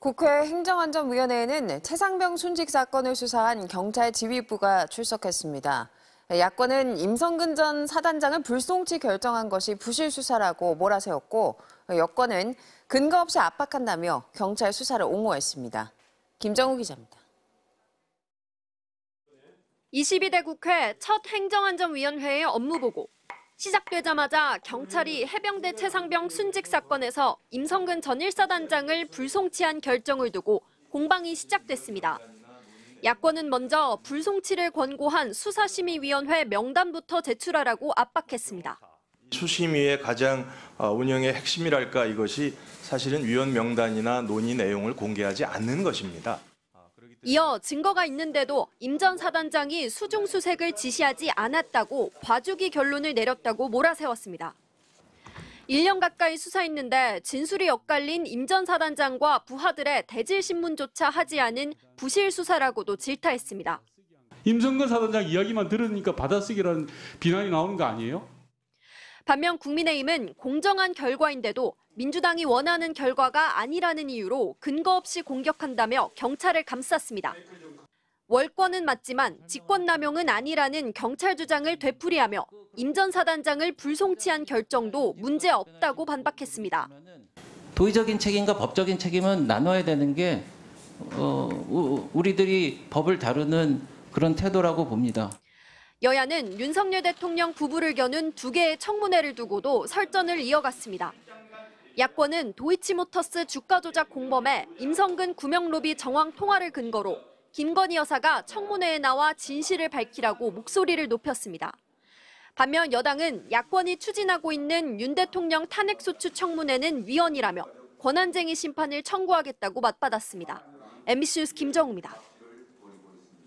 국회 행정안전위원회에는 최상병 순직 사건을 수사한 경찰 지휘부가 출석했습니다. 야권은 임성근 전 사단장을 불송치 결정한 것이 부실 수사라고 몰아세웠고 여권은 근거 없이 압박한다며 경찰 수사를 옹호했습니다. 김정우 기자입니다. 22대 국회 첫 행정안전위원회의 업무보고. 시작되자마자 경찰이 해병대 최상병 순직 사건에서 임성근 전 1사단장을 불송치한 결정을 두고 공방이 시작됐습니다. 야권은 먼저 불송치를 권고한 수사심의위원회 명단부터 제출하라고 압박했습니다. 수심위의 가장 어, 운영의 핵심이랄까 이것이 사실은 위원 명단이나 논의 내용을 공개하지 않는 것입니다. 이어 증거가 있는데도 임전 사단장이 수중수색을 지시하지 않았다고 봐주기 결론을 내렸다고 몰아세웠습니다. 1년 가까이 수사했는데 진술이 엇갈린 임전 사단장과 부하들의 대질신문조차 하지 않은 부실수사라고도 질타했습니다. 임성근 사단장 이야기만 들으니까 받아쓰기라는 비난이 나오는 거 아니에요? 반면 국민의힘은 공정한 결과인데도 민주당이 원하는 결과가 아니라는 이유로 근거 없이 공격한다며 경찰을 감쌌습니다. 월권은 맞지만 직권남용은 아니라는 경찰 주장을 되풀이하며 임전 사단장을 불송치한 결정도 문제 없다고 반박했습니다. 도의적인 책임과 법적인 책임은 나눠야 되는 게 어, 우리들이 법을 다루는 그런 태도라고 봅니다. 여야는 윤석열 대통령 부부를 겨눈 두 개의 청문회를 두고도 설전을 이어갔습니다. 야권은 도이치모터스 주가 조작 공범의 임성근 구명 로비 정황 통화를 근거로 김건희 여사가 청문회에 나와 진실을 밝히라고 목소리를 높였습니다. 반면 여당은 야권이 추진하고 있는 윤 대통령 탄핵소추 청문회는 위헌이라며 권한쟁의 심판을 청구하겠다고 맞받았습니다. MBC 뉴스 김정우입니다.